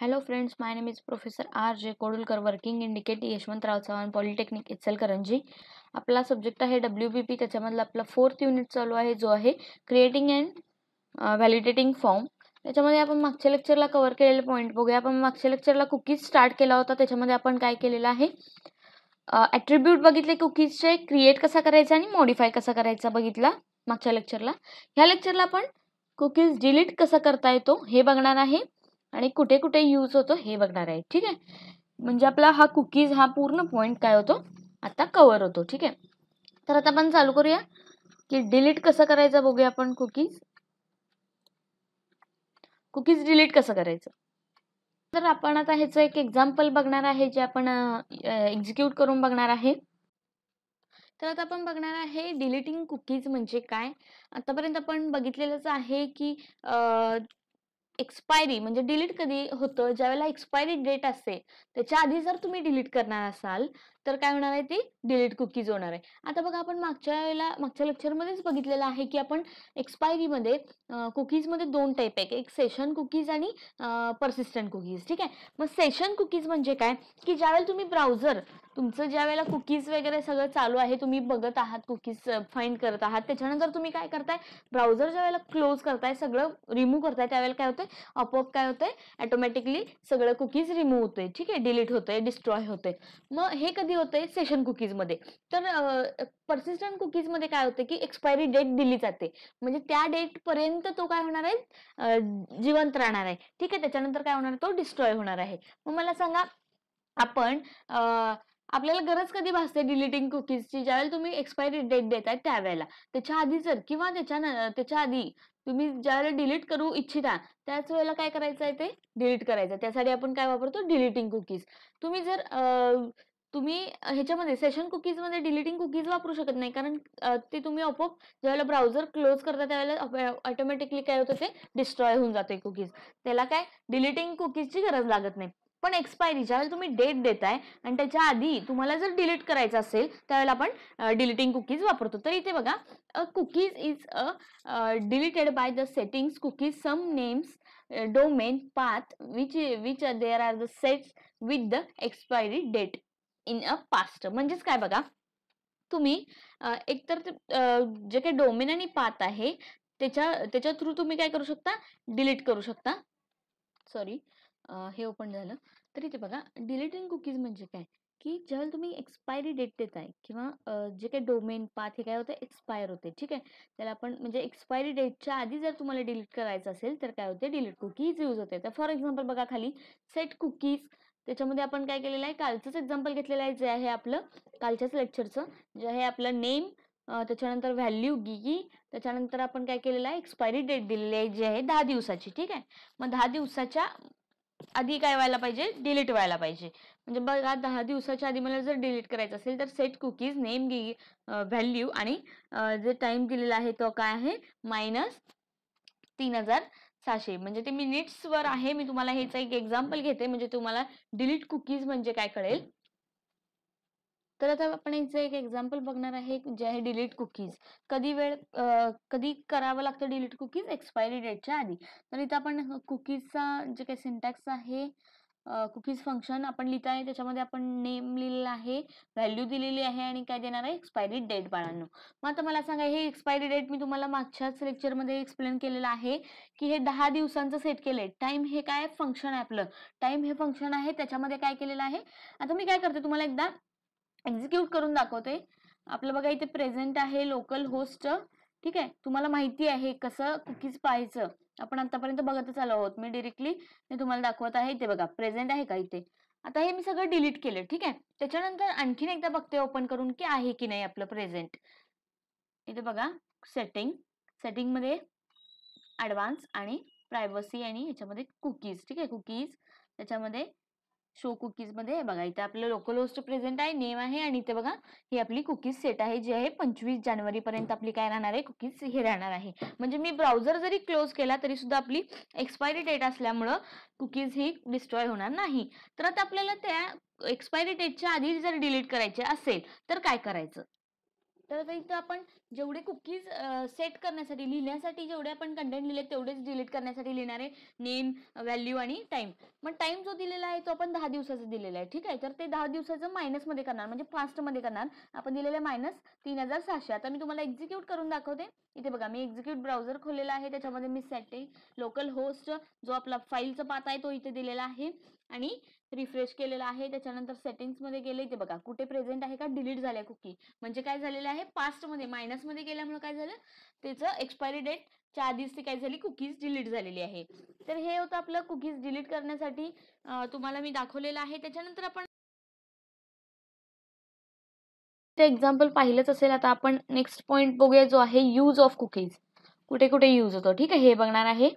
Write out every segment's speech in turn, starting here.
hello friends my name is professor R J Kodulkar working indicate Yashwantrao Chavan Polytechnic Ichalkaranji आपला subject आहे W बी P त्याच्यामधला आपला fourth unit चालू आहे जो आहे क्रिएटिंग अँड व्हॅलिडेटिंग फॉर्म त्याच्यामध्ये आपण मागच्या लेक्चरला कवर केलेले पॉईंट बघूया आपण मागच्या लेक्चरला कुकीज स्टार्ट केला होता त्याच्यामध्ये आपण काय केलेलं आहे ॲट्रिब्यूट बघितले कुकीजचे क्रिएट कसा करायचा आणि मॉडिफाय कसा करायचा बघितला मागच्या लेक्चरला ह्या लेक्चरला आपण कुकीज डिलीट कसा करता येतो हे बघणार आहे आणि कुठे कुठे यूज होतो हे बघणार आहे ठीक आहे म्हणजे आपला हा कुकीज हा पूर्ण पॉईंट काय होतो आता कवर होतो ठीक आहे तर आता आपण चालू करूया की डिलीट कसं करायचं बघूया आपण कुकीज कुकीज डिलीट कसं करायचं तर आपण आता ह्याचं एक एक्झाम्पल बघणार आहे जे आपण एक्झिक्यूट करून बघणार आहे तर आता आपण बघणार आहे डिलीटिंग कुकीज म्हणजे काय आतापर्यंत आपण बघितलेलंच आहे की एक्सपायरी म्हणजे डिलीट कधी होतं ज्यावेळेला एक्सपायरी डेट असते त्याच्या आधी जर तुम्ही डिलीट करणार असाल तर काय होणार आहे ती डिलीट कुकीज होणार आहे आता बघा आपण मागच्या वेळेला मागच्या लेक्चरमध्येच बघितलेलं आहे की आपण एक्सपायरीमध्ये कुकीजमध्ये दोन टाईप आहे एक सेशन कुकीज आणि परसिस्टंट कुकीज ठीक आहे मग सेशन कुकीज म्हणजे काय की ज्यावेळेला तुम्ही ब्राउझर तुमचं ज्या वेळेला कुकीज वगैरे सगळं चालू आहे तुम्ही बघत आहात कुकीज फाईंड करत आहात त्याच्यानंतर तुम्ही काय करताय ब्राउझर ज्या वेळेला क्लोज करताय सगळं रिमूव्ह करताय त्यावेळेला काय होतंय अपअप काय होतंय ऑटोमॅटिकली सगळं कुकीज रिमूव्ह होतंय ठीक आहे डिलीट होतंय डिस्ट्रॉय होतंय मग हे कधी कधी होते सेशन कुकीज मध्ये तर परसिस्टंट कुकीज मध्ये काय होते की एक्सपायरी डेट दिली जाते म्हणजे त्या डेट पर्यंत तो काय होणार आहे जिवंत राहणार आहे ठीक आहे त्याच्यानंतर काय होणार तो डिस्ट्रॉय होणार आहे मग मला सांगा आपण आपल्याला गरज कधी भासते डिलीटिंग कुकीजची ज्यावेळेला तुम्ही एक्सपायरी डेट देताय त्यावेळेला त्याच्या आधी जर किंवा त्याच्या त्याच्या आधी तुम्ही ज्यावेळेला डिलीट करू इच्छिता त्याच वेळेला काय करायचं आहे ते डिलीट करायचं त्यासाठी आपण काय वापरतो डिलीटिंग कुकीज तुम्ही जर तुम्ही ह्याच्यामध्ये सेशन कुकीजमध्ये डिलिटिंग कुकीज वापरू शकत नाही कारण ते तुम्ही अपोप ज्यावेळेला ब्राउझर क्लोज करता त्यावेळेला ऑटोमॅटिकली काय होतं ते डिस्ट्रॉय होऊन जाते कुकीज त्याला काय डिलिटिंग कुकीजची गरज लागत नाही पण एक्सपायरी ज्यावेळेला तुम्ही डेट देताय आणि त्याच्या आधी तुम्हाला जर डिलीट करायचं असेल त्यावेळेला आपण डिलिटिंग कुकीज वापरतो तर इथे बघा uh cookies is uh deleted by the settings cookies same names domain path which which there are the sets with the expiry date in a past म्हणजेच काय बघा तुम्ही एकतर जे काही डोमेन आणि पात आहे त्याच्या त्याच्या थ्रू तुम्ही काय करू शकता डिलीट करू शकता सॉरी हे ओपन झालं तरी ते बघा डिलीट इन कुकीज म्हणजे काय की ज्यावेळेला तुम्ही एक्सपायरी डेट देताय किंवा जे काही डोमेन पाथ हे काय होते एक्सपायर होते ठीक आहे त्याला आपण म्हणजे एक्सपायरी डेटच्या आधी जर तुम्हाला डिलीट करायचं असेल तर काय होते डिलीट कुकीज यूज होते तर फॉर एक्झाम्पल बघा खाली सेट कुकीज त्याच्यामध्ये आपण काय केलेलं आहे कालचंच एक्झाम्पल घेतलेलं आहे जे आहे आपलं कालच्याच लेक्चरचं जे आहे आपलं नेम त्याच्यानंतर व्हॅल्यू गिगी e, त्याच्यानंतर आपण काय केलेलं आहे एक्सपायरी डेट दिलेली आहे जी आहे दहा दिवसाची ठीक आहे मग दहा दिवसाच्या आधी काय व्हायला पाहिजे डिलीट व्हायला पाहिजे म्हणजे बघा दहा दिवसाच्या आधी मला जर डिलीट करायचं असेल तर सेट कुकीज नेम गिगी व्हॅल्यू आणि जे टाइम दिलेला आहे तो काय आहे मायनस तीन हजार सहाशे म्हणजे ते मिनिट्स वर आहे मी तुम्हाला ह्याचं एक एक्झाम्पल घेते म्हणजे तुम्हाला डिलीट कुकीज म्हणजे काय कळेल तर आता आपण याचं एक एक्झाम्पल बघणार आहे जे आहे डिलीट कुकीज कधी वेळ कधी करावं लागतं डिलीट कुकीज एक्सपायरी डेटच्या आधी तर इथं आपण कुकीजचा जे काही सिंटॅक्स आहे कुकीज फंक्शन आपण लिहित आहे त्याच्यामध्ये आपण नेम लिहिलेला आहे व्हॅल्यू दिलेली आहे आणि काय देणार आहे एक्सपायरी डेट बाळांनो मग आता मला सांगा हे एक्सपायरी डेट मी तुम्हाला मागच्याच लेक्चरमध्ये एक्सप्लेन केलेलं आहे की हे दहा दिवसांचं सेट केलं आहे टाईम हे काय फंक्शन आहे आपलं टाईम हे फंक्शन आहे त्याच्यामध्ये काय केलेलं आहे आता मी काय करते तुम्हाला एकदा एक्झिक्यूट करून दाखवते आपलं बघा इथे प्रेझेंट आहे लोकल होस्ट ठीक आहे तुम्हाला माहिती आहे कसं कुकीज पाहायचं आपण आतापर्यंत बघतच आलो आहोत मी डिरेक्टली मी तुम्हाला दाखवत आहे इथे बघा प्रेझेंट आहे का इथे आता हे मी सगळं डिलीट केलं ठीक आहे त्याच्यानंतर आणखीन एकदा बघते ओपन करून की आहे की नाही आपलं प्रेझेंट इथे बघा सेटिंग सेटिंगमध्ये ॲडव्हान्स आणि प्रायव्हसी आणि याच्यामध्ये कुकीज ठीक आहे कुकीज त्याच्यामध्ये शो कुकीज मध्ये बघा इथे आपलं लोकल होस्ट प्रेझेंट आहे नेम आहे आणि इथे बघा ही आपली कुकीज सेट आहे जी आहे पंचवीस जानेवारी पर्यंत आपली काय राहणार आहे कुकीज हे राहणार आहे म्हणजे मी ब्राउझर जरी क्लोज केला तरी सुद्धा आपली एक्सपायरी डेट असल्यामुळं कुकीज ही डिस्ट्रॉय होणार नाही तर आता आपल्याला त्या एक्सपायरी डेटच्या आधी जर डिलीट करायचे असेल तर काय करायचं तर आपण जेवढे कुकीज सेट करण्यासाठी लिहिण्यासाठी जेवढे आपण कंटेंट लिहिले तेवढेच डिलीट करण्यासाठी लिहिणारे नेम व्हॅल्यू आणि टाइम पण टाइम जो दिलेला आहे तो आपण दहा दिवसाचा दिलेला आहे ठीक आहे तर ते दहा दिवसाचं मायनसमध्ये करणार म्हणजे फास्टमध्ये करणार आपण दिलेलं मायनस तीन हजार सहाशे आता मी तुम्हाला एक्झिक्यूट करून दाखवते इथे बघा मी एक्झिक्यूट ब्राउझर खोललेला आहे त्याच्यामध्ये मी सेटिंग लोकल होस्ट जो आपला फाईलचा पात आहे तो इथे दिलेला आहे आणि रिफ्रेश केलेला आहे त्याच्यानंतर मध्ये गेले ते बघा कुठे प्रेझेंट आहे का डिलीट झाल्या कुकी म्हणजे काय झालेलं आहे पास्टमध्ये मध्ये गेल्यामुळे काय झालं त्याचं एक्सपायरी डेट च्या आधीच ती काय झाली कुकीज डिलीट झालेली आहे तर हे होतं आपलं कुकीज डिलीट करण्यासाठी तुम्हाला मी दाखवलेलं आहे त्याच्यानंतर आपण एक्झाम्पल पाहिलंच असेल आता आपण नेक्स्ट पॉईंट बघूया जो आहे यूज ऑफ कुकीज कुठे कुठे यूज होतो ठीक आहे हे बघणार आहे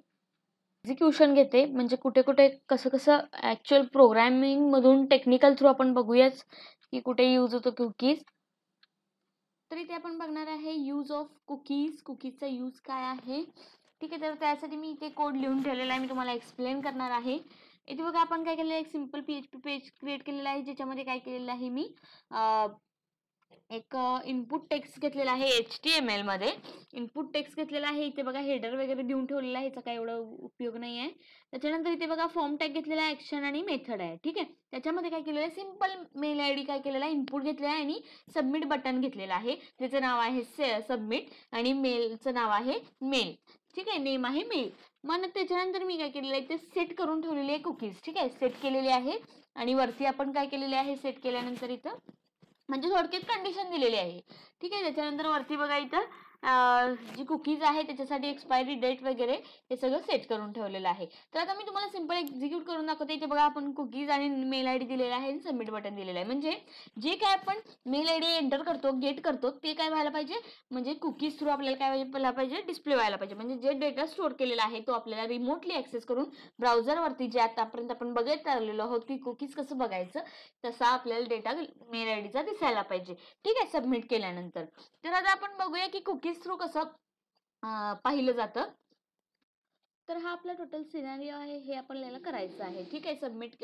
एक्झिक्युशन घेते म्हणजे कुठे कुठे कसं कसं ॲक्च्युअल प्रोग्रॅमिंगमधून टेक्निकल थ्रू आपण बघूयाच की कुठे यूज होतो कुकीज तर इथे आपण बघणार आहे यूज ऑफ कुकीज कुकीजचा यूज काय आहे ठीक आहे तर त्यासाठी मी इथे कोड लिहून ठेवलेला आहे मी तुम्हाला एक्सप्लेन करणार आहे इथे बघा आपण काय केलेलं आहे एक simple P H page create केलेला आहे ज्याच्यामध्ये काय केलेलं आहे मी एक इनपुट टेक्स्ट घेतलेला आहे एच टी एम मध्ये इनपुट टेक्स्ट घेतलेला आहे इथे बघा हेडर वगैरे देऊन ठेवलेला आहे याचा काही एवढा उपयोग नाही आहे त्याच्यानंतर इथे बघा फॉर्म टॅग घेतलेला आहे ॲक्शन आणि मेथड आहे ठीक आहे त्याच्यामध्ये काय केलेलं आहे सिम्पल मेल आय डी काय केलेला आहे इनपुट घेतलेला आहे आणि सबमिट बटन घेतलेलं आहे त्याचं नाव आहे से सबमिट आणि मेलचं नाव आहे मेल ठीक आहे नेम आहे मेल मग त्याच्यानंतर मी काय केलेलं आहे ते सेट करून ठेवलेली आहे कुकीज ठीक आहे सेट केलेली आहे आणि वरती आपण काय केलेले आहे सेट केल्यानंतर इथं म्हणजे थोडक्यात कंडिशन दिलेली आहे ठीक आहे त्याच्यानंतर वरती बघा इथं जी कुकीज आहे त्याच्यासाठी एक्सपायरी डेट वगैरे हे सगळं सेट करून ठेवलेलं आहे तर आता मी तुम्हाला सिम्पल एक्झिक्यूट करून दाखवते इथे बघा आपण कुकीज आणि मेल आय डी दिलेला आहे आणि सबमिट बटन दिलेलं आहे म्हणजे जे काय आपण मेल आय डी एंटर करतो गेट करतो ते काय व्हायला पाहिजे म्हणजे कुकीज थ्रू आपल्याला काय व्हायला पाहिजे डिस्प्ले व्हायला पाहिजे म्हणजे जे डेटा स्टोअर केलेला आहे तो आपल्याला रिमोटली ऍक्सेस करून ब्राउजरवरती जे आतापर्यंत आपण बघत आलेलो आहोत की कुकीज कसं बघायचं तसा आपल्याला डेटा मेल आय डीचा दिसायला पाहिजे ठीक आहे सबमिट केल्यानंतर तर आता आपण बघूया की कुकीज किस्रो कसं पाहिलं जातं तर हा आपला टोटल सिनारी आहे हे आपण आपल्याला करायचं आहे ठीक आहे सबमिट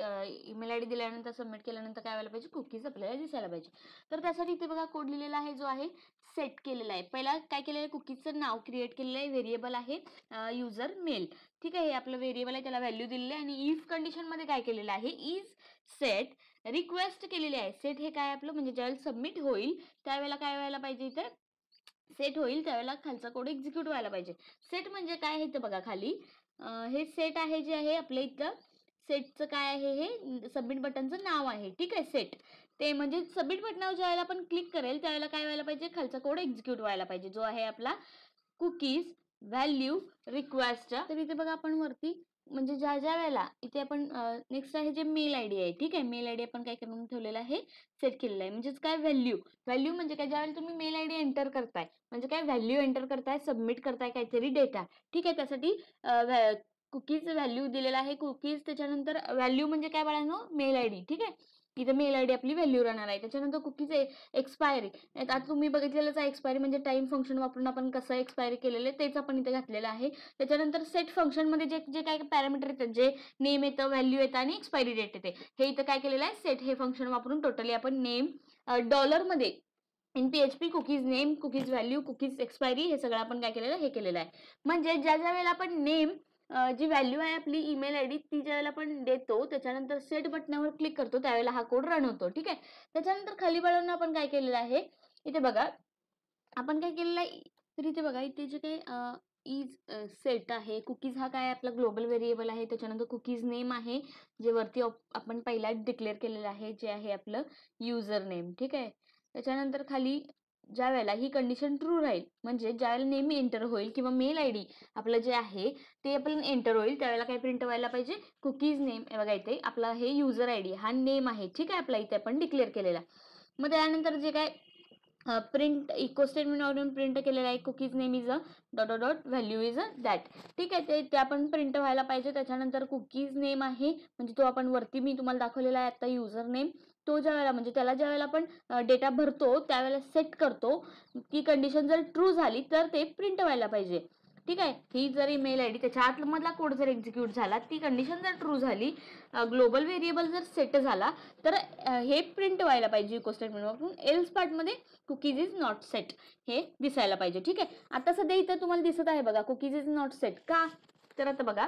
ईमेल आय डी दिल्यानंतर सबमिट केल्यानंतर काय व्हायला पाहिजे कुकीज आपल्याला दिसायला पाहिजे तर त्यासाठी इथे बघा कोड लिहिलेला आहे जो आहे सेट केलेला आहे पहिला काय केलेलं आहे कुकीजचं नाव क्रिएट केलेलं आहे व्हेरिएबल आहे युजर मेल ठीक आहे हे आपलं व्हेरिएबल आहे त्याला व्हॅल्यू दिलेली आहे आणि इफ कंडिशनमध्ये काय केलेलं आहे इज सेट रिक्वेस्ट केलेली आहे सेट हे काय आपलं म्हणजे ज्यावेळेला सबमिट होईल त्यावेळेला काय व्हायला पाहिजे इथे सेट होईल त्यावेळेला खालचा कोड एक्झिक्यूट व्हायला पाहिजे सेट म्हणजे काय आहे ते बघा खाली हे सेट आहे जे आहे आपल्या इथलं सेटचं काय आहे हे सबमिट बटनचं नाव आहे ठीक आहे सेट ते म्हणजे सबमिट बटनावर ज्यावेळेला आपण क्लिक करेल त्यावेळेला काय व्हायला पाहिजे खालचा कोड एक्झिक्यूट व्हायला पाहिजे जो आहे आपला कुकीज व्हॅल्यू रिक्वेस्ट तर इथे बघा आपण वरती म्हणजे ज्या ज्या वेळेला इथे आपण नेक्स्ट आहे जे मेल आयडी आहे ठीक आहे मेल आयडी आपण काय करून ठेवलेला आहे सेट केलेला आहे म्हणजेच काय व्हॅल्यू व्हॅल्यू म्हणजे काय वेळेला तुम्ही मेल आयडी एंटर करताय म्हणजे काय व्हॅल्यू एंटर करताय सबमिट करताय काहीतरी डेटा ठीक आहे त्यासाठी कुकीज व्हॅल्यू दिलेला आहे कुकीज त्याच्यानंतर व्हॅल्यू म्हणजे काय बाळांनो मेल आयडी ठीक आहे इथं मेल आय डी आपली व्हॅल्यू राहणार आहे त्याच्यानंतर कुकीज एक्सपायरी आता तुम्ही बघितलेलंच आहे एक्सपायरी म्हणजे टाईम फंक्शन वापरून आपण कसं एक्सपायरी केलेलं आहे तेच आपण इथे घातलेलं आहे त्याच्यानंतर सेट फंक्शनमध्ये जे जे काय पॅरामीटर येतात जे नेम येतं व्हॅल्यू येतं आणि एक्सपायरी डेट येते हे इथं काय केलेलं आहे सेट हे फंक्शन वापरून टोटली आपण नेम डॉलरमध्ये in P H P cookies name cookies value cookies expiry हे सगळं आपण काय केलेलं हे केलेलं आहे म्हणजे ज्या ज्या वेळेला आपण नेम जी व्हॅल्यू आहे आपली ईमेल आयडी ती ज्यावेळेला आपण देतो त्याच्यानंतर सेट बटनावर क्लिक करतो त्यावेळेला हा कोड रन होतो ठीक आहे त्याच्यानंतर खाली बाळांना आपण काय केलेलं आहे इथे बघा आपण काय केलेलं आहे तर इथे बघा इथे जे काही इज सेट आहे कुकीज हा काय आपला ग्लोबल व्हेरिएबल आहे त्याच्यानंतर कुकीज नेम आहे जे वरती आपण पहिला डिक्लेअर केलेलं आहे जे आहे आपलं युजर नेम ठीक आहे त्याच्यानंतर खाली ज्या वेळेला ही कंडिशन ट्रू राहील म्हणजे ज्या वेळेला नेहमी एंटर होईल किंवा मेल आय डी आपलं जे आहे ते आपण एंटर होईल त्यावेळेला काय प्रिंट व्हायला पाहिजे कुकीज नेम बघा इथे आपला हे युजर आय डी हा नेम आहे ठीक आहे आपला इथे आपण डिक्लेअर केलेला मग त्यानंतर जे काय प्रिंट इको वापरून प्रिंट केलेला आहे cookies name is uh dot dot value is uh that ठीक आहे ते ते आपण प्रिंट व्हायला पाहिजे त्याच्यानंतर कुकीज नेम आहे म्हणजे तो आपण वरती मी तुम्हाला दाखवलेला आहे आता युजर नेम तो ज्या वेळेला म्हणजे त्याला ज्या वेळेला आपण डेटा भरतो त्यावेळेला सेट करतो ती कंडिशन जर ट्रू झाली तर ते प्रिंट व्हायला पाहिजे ठीक आहे ही जर ईमेल आय डी त्याच्या आतमधला कोड जर एक्झिक्यूट झाला ती कंडिशन जर ट्रू झाली ग्लोबल व्हेरिएबल जर सेट झाला तर हे प्रिंट व्हायला पाहिजे इको स्टेटमेंट वापरून एल्स पार्टमध्ये कुकीज इज नॉट सेट हे दिसायला पाहिजे ठीक आहे आता सध्या इथं तुम्हाला दिसत आहे बघा कुकीज इज नॉट सेट का तर आता बघा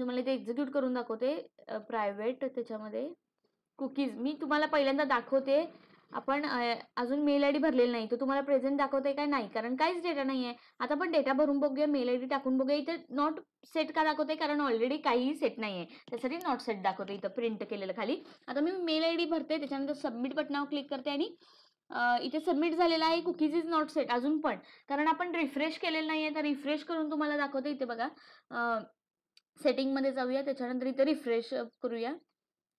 तुम्हाला ते एक्झिक्यूट करून दाखवते प्रायव्हेट त्याच्यामध्ये कुकीज मी तुम्हाला पहिल्यांदा दाखवते आपण अजून मेल आय डी भरलेली नाही तो तुम्हाला प्रेझेंट दाखवते काय नाही कारण काहीच डेटा नाही आहे आता आपण डेटा भरून बघूया मेल आय डी टाकून बघूया इथे नॉट सेट का दाखवते कारण ऑलरेडी काहीही सेट नाही आहे त्यासाठी नॉट सेट दाखवते इथं प्रिंट केलेलं खाली आता मी मेल आय डी भरते त्याच्यानंतर सबमिट बटनावर क्लिक करते आणि इथे सबमिट झालेला आहे कुकीज इज नॉट सेट अजून पण कारण आपण रिफ्रेश केलेलं नाही आहे तर रिफ्रेश करून तुम्हाला दाखवते इथे बघा सेटिंगमध्ये जाऊया त्याच्यानंतर इथे रिफ्रेश करूया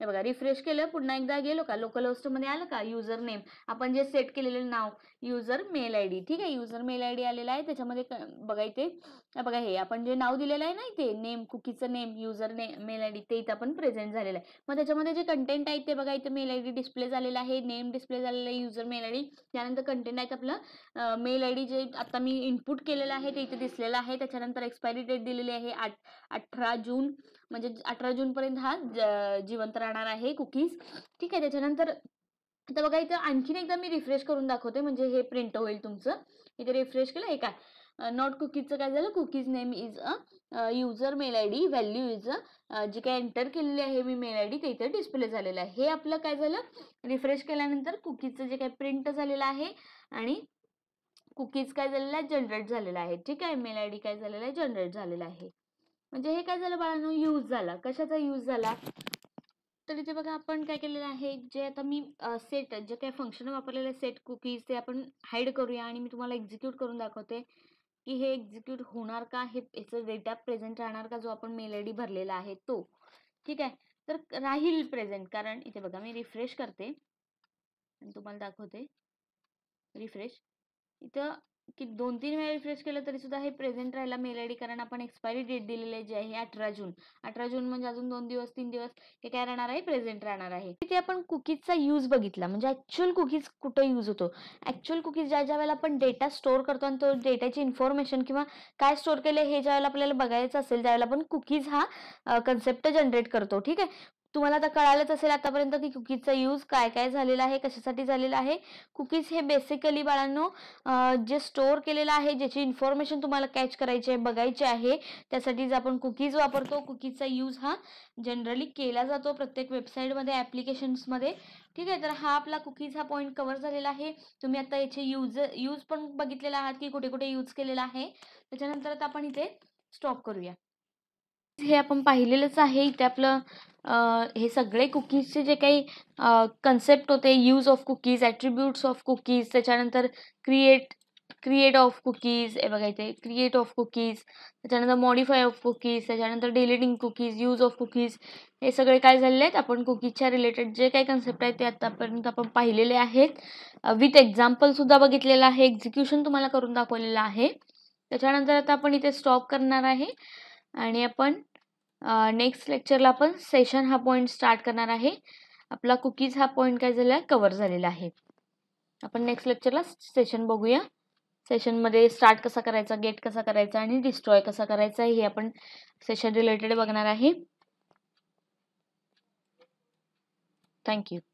हे बघा रिफ्रेश केलं पुन्हा एकदा गेलो का लोकल मध्ये आलं का युजर नेम आपण जे सेट केलेलं नाव युजर मेल आय डी ठीक आहे युजर मेल आय डी आलेला आहे त्याच्यामध्ये बघा इथे बघा हे आपण जे नाव दिलेलं आहे ना इथे नेम कुकीचं name user name mail I D ते इथं आपण प्रेझेंट झालेलं आहे मग त्याच्यामध्ये जे कंटेंट आहे ते बघा इथे मेल आय डी डिस्प्ले झालेला आहे नेम डिस्प्ले झालेला आहे युजर मेल आय डी त्यानंतर कंटेंट आहे आपलं मेल आय डी जे आता मी इनपुट केलेलं आहे ते इथे दिसलेलं आहे त्याच्यानंतर एक्सपायरी डेट दिलेली आहे आठ अठरा जून म्हणजे अठरा जून पर्यंत हा जिवंत राहणार आहे कुकीज ठीक आहे त्याच्यानंतर आता बघा इथं आणखीन एकदा मी रिफ्रेश करून दाखवते म्हणजे हे प्रिंट होईल तुमचं इथे रिफ्रेश केलं हे काय नॉट कुकीजचं काय झालं cookies name is uh user mail I D value is uh जी काय एंटर केलेली आहे मी मेल आय डी ते इथे डिस्प्ले झालेलं आहे हे आपलं काय झालं रिफ्रेश केल्यानंतर कुकीजचं जे काय प्रिंट झालेलं आहे आणि कुकीज काय झालेलं आहे जनरेट झालेलं आहे ठीक आहे मेल आय डी काय झालेलं आहे जनरेट झालेलं आहे म्हणजे हे काय झालं बाळांनो यूज झाला कशाचा यूज झाला तर इथे बघा आपण काय केलेलं आहे जे आता मी सेट जे काय फंक्शन वापरलेले सेट कुकीज ते आपण हाईड करूया आणि मी तुम्हाला एक्झिक्यूट करून दाखवते की हे एक्झिक्यूट होणार का हे याचा डेटा प्रेझेंट राहणार का जो आपण मेल आय भरलेला आहे तो ठीक आहे तर राहील प्रेझेंट कारण इथे बघा मी रिफ्रेश करते आणि तुम्हाला दाखवते रिफ्रेश इथं की दोन तीन वेळा रिफ्रेश केलं तरी सुद्धा हे प्रेझेंट राहायला मेल आय कारण आपण एक्सपायरी डेट दिलेली आहे जी आहे अठरा जून अठरा जून म्हणजे अजून दोन दिवस तीन दिवस हे काय राहणार आहे प्रेझेंट राहणार आहे तिथे आपण कुकीजचा यूज बघितला म्हणजे ऍक्च्युअल कुकीज कुठे युज होतो ऍक्च्युअल कुकीज ज्या ज्या वेळेला आपण डेटा स्टोर करतो आणि तो डेटाची इन्फॉर्मेशन किंवा काय स्टोर केले हे ज्या वेळेला आपल्याला बघायचं असेल त्यावेळेला आपण कुकीज हा कन्सेप्ट जनरेट करतो ठीक आहे तुम्हाला आता कळालंच असेल आतापर्यंत की कुकीजचा यूज काय काय झालेला आहे कशासाठी झालेला आहे कुकीज हे बेसिकली बाळांनो जे स्टोअर केलेलं आहे ज्याची इन्फॉर्मेशन तुम्हाला कॅच करायची आहे बघायची आहे त्यासाठी आपण कुकीज वापरतो कुकीजचा यूज हा जनरली केला जातो प्रत्येक वेबसाईटमध्ये ॲप्लिकेशन्समध्ये ठीक आहे तर हा आपला कुकीज हा पॉईंट कवर झालेला आहे तुम्ही आता याचे यूज यूज पण बघितलेला आहात की कुठे कुठे यूज केलेला आहे त्याच्यानंतर आता आपण इथे स्टॉप करूया हे आपण पाहिलेलंच आहे इथे आपलं हे सगळे कुकीजचे जे काही कन्सेप्ट होते use of cookies attributes of cookies त्याच्यानंतर क्रिएट क्रिएट ऑफ कुकीज हे बघा क्रिएट ऑफ कुकीज त्याच्यानंतर मॉडिफाय ऑफ कुकीज त्याच्यानंतर deleting cookies use of cookies हे सगळे काय झालेले आहेत आपण कुकीजच्या रिलेटेड जे काही कन्सेप्ट आहेत ते आत्तापर्यंत आपण पाहिलेले आहेत विथ एक्झाम्पलसुद्धा बघितलेलं आहे एक्झिक्युशन तुम्हाला करून दाखवलेलं आहे त्याच्यानंतर आता आपण इथे स्टॉप करणार आहे आणि आपण नेक्स्ट लेक्चरला आपण सेशन हा पॉईंट स्टार्ट करणार आहे आपला कुकीज हा पॉईंट काय झाला आहे कवर झालेला आहे आपण नेक्स्ट लेक्चरला सेशन बघूया सेशनमध्ये स्टार्ट कसा करायचा गेट कसा करायचा आणि डिस्ट्रॉय कसा करायचा हे आपण सेशन रिलेटेड बघणार आहे थँक्यू